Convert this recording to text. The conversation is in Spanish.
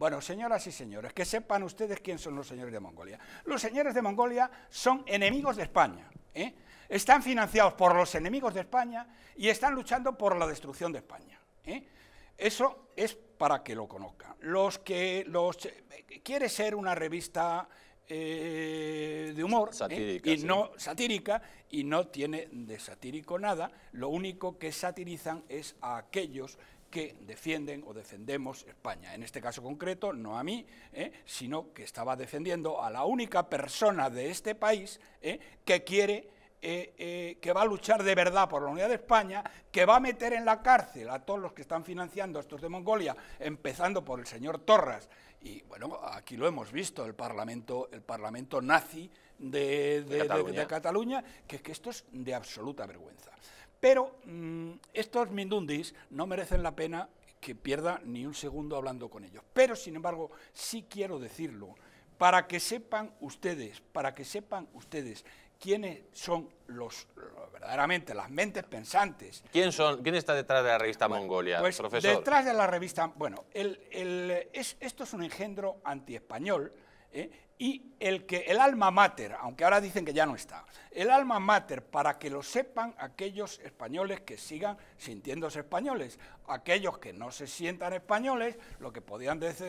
Bueno, señoras y señores, que sepan ustedes quién son los señores de Mongolia. Los señores de Mongolia son enemigos de España. ¿eh? Están financiados por los enemigos de España y están luchando por la destrucción de España. ¿eh? Eso es para que lo conozcan. Los que los, eh, quiere ser una revista de humor y no satírica y no tiene de satírico nada. Lo único que satirizan es a aquellos que defienden o defendemos España. En este caso concreto, no a mí, ¿eh? sino que estaba defendiendo a la única persona de este país ¿eh? que quiere... Eh, que va a luchar de verdad por la unidad de España, que va a meter en la cárcel a todos los que están financiando a estos de Mongolia, empezando por el señor Torras. Y bueno, aquí lo hemos visto, el Parlamento, el parlamento nazi de, Cataluña. que esto es de absoluta vergüenza. Pero mm, estos mindundis no merecen la pena que pierda ni un segundo hablando con ellos. Pero, sin embargo, sí quiero decirlo, para que sepan ustedes, para que sepan ustedes quiénes son los, verdaderamente las mentes pensantes. ¿Quién, quién está detrás de la revista Mongolia, pues, profesor? Detrás de la revista, bueno, esto es un engendro antiespañol, ¿eh? y el que el alma mater, aunque ahora dicen que ya no está, el alma mater para que lo sepan aquellos españoles que sigan sintiéndose españoles, aquellos que no se sientan españoles, lo que podían decir